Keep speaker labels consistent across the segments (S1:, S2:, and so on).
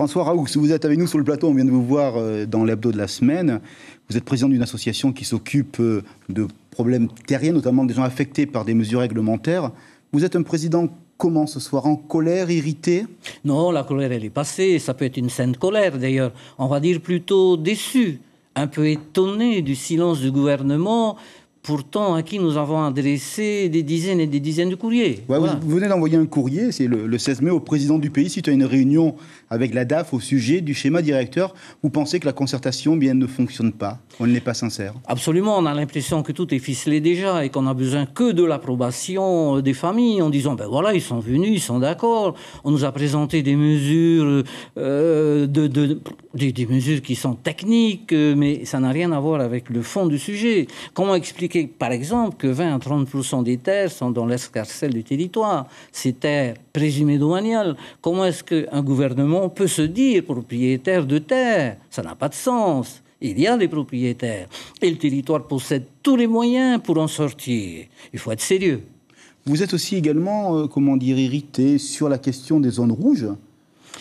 S1: François Raoult, vous êtes avec nous sur le plateau, on vient de vous voir euh, dans l'hebdo de la semaine. Vous êtes président d'une association qui s'occupe euh, de problèmes terriens, notamment des gens affectés par des mesures réglementaires. Vous êtes un président comment ce soir En colère, irrité
S2: Non, la colère, elle est passée. Ça peut être une de colère, d'ailleurs. On va dire plutôt déçu, un peu étonné du silence du gouvernement pourtant à qui nous avons adressé des dizaines et des dizaines de courriers. Vous
S1: venez d'envoyer un courrier, c'est le, 16 mai, au président du pays, tu as une réunion avec la DAF au sujet du schéma directeur. Vous pensez que la concertation bien, ne fonctionne pas On n'est pas sincère
S2: Absolument, on a l'impression que tout est ficelé déjà et qu'on a besoin que de l'approbation euh, des familles en disant, ben voilà, ils sont venus, ils sont d'accord. On nous a présenté des mesures, euh, de, des mesures qui sont techniques, euh, mais ça n'a rien à voir avec le fond du sujet. Comment expliquer par exemple, que 20 à 30 des terres sont dans l'escarcelle du territoire, ces terres présumées domaniales. Comment est-ce qu'un gouvernement peut se dire propriétaire de terres Ça n'a pas de sens. Il y a des propriétaires. Et le territoire possède tous les moyens pour en sortir. Il faut être sérieux.
S1: Vous êtes aussi également, euh, comment dire, irrité sur la question des zones rouges.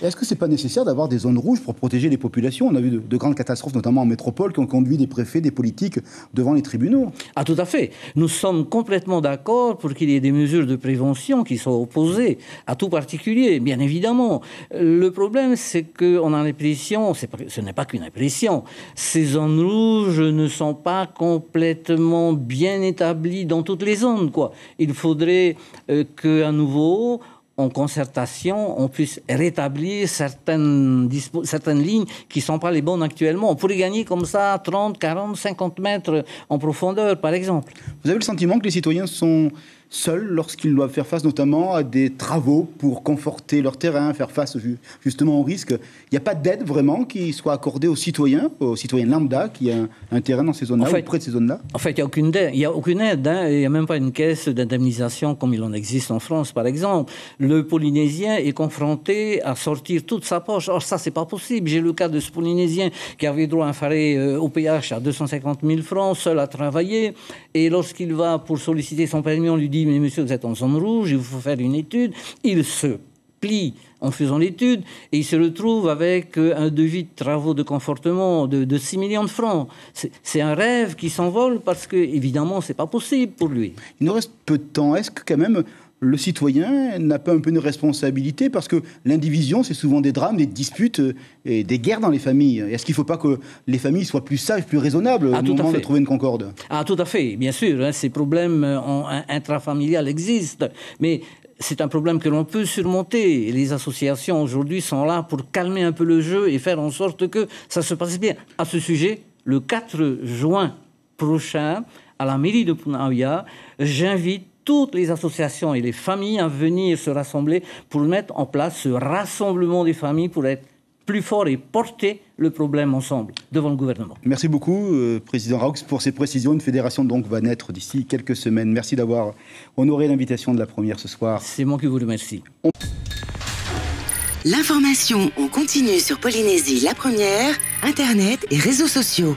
S1: Est-ce que c'est pas nécessaire d'avoir des zones rouges pour protéger les populations On a vu de, grandes catastrophes, notamment en métropole, qui ont conduit des préfets, des politiques devant les tribunaux.
S2: Ah, tout à fait. Nous sommes complètement d'accord pour qu'il y ait des mesures de prévention qui soient opposées à tout particulier, bien évidemment. Le problème, c'est qu'on a l'impression, ce n'est pas qu'une impression, ces zones rouges ne sont pas complètement bien établies dans toutes les zones. Quoi. Il faudrait euh, qu'à nouveau, en concertation, on puisse rétablir certaines, certaines lignes qui ne sont pas les bonnes actuellement. On pourrait gagner comme ça 30, 40, 50 mètres en profondeur, par exemple. Vous avez le sentiment que les citoyens
S1: sont seuls lorsqu'ils doivent faire face notamment à des travaux pour conforter leur terrain, faire face justement aux risques. Il n'y a pas d'aide vraiment qui soit accordée aux citoyens, aux citoyens lambda qui a un, terrain dans ces zones-là ou près de ces zones-là
S2: En fait, il n'y a aucune aide. Hein. Il n'y a, aucune aide, il a même pas une caisse d'indemnisation comme il en existe en France, par exemple. Le Polynésien est confronté à sortir toute sa poche. Or, ça, c'est pas possible. J'ai le cas de ce Polynésien qui avait droit à un faré euh, au PH à 250 000 francs, seul à travailler. Et lorsqu'il va pour solliciter son permis, on lui dit mais monsieur, vous êtes en zone rouge, il faut faire une étude. Il se plie en faisant l'étude et il se retrouve avec euh, un devis de travaux de confortement de, de 6 millions de francs. C'est un rêve qui s'envole parce que, évidemment, c'est pas possible pour lui. Il nous reste
S1: peu de temps. Est-ce que, quand même, le citoyen n'a pas un peu de responsabilité parce que l'indivision, c'est souvent des drames, des disputes euh, et des guerres dans les familles. Est-ce qu'il ne faut pas que les familles soient plus sages, plus raisonnables ah, au moment de trouver une concorde
S2: Ah, tout à fait, bien sûr. Hein, ces problèmes euh, intrafamiliaux intrafamiliales existent, mais c'est un problème que l'on peut surmonter. les associations aujourd'hui sont là pour calmer un peu le jeu et faire en sorte que ça se passe bien. À ce sujet, le 4 juin prochain, à la mairie de Punaouia, j'invite toutes les associations et les familles à venir se rassembler pour mettre en place ce rassemblement des familles pour être plus fort et porter le problème ensemble devant le gouvernement.
S1: Merci beaucoup, euh, Président Raux, pour ces précisions. Une fédération donc va naître d'ici quelques semaines. Merci d'avoir honoré l'invitation de la première ce soir. C'est moi qui vous remercie. L'information, on continue sur Polynésie la première, Internet et réseaux sociaux.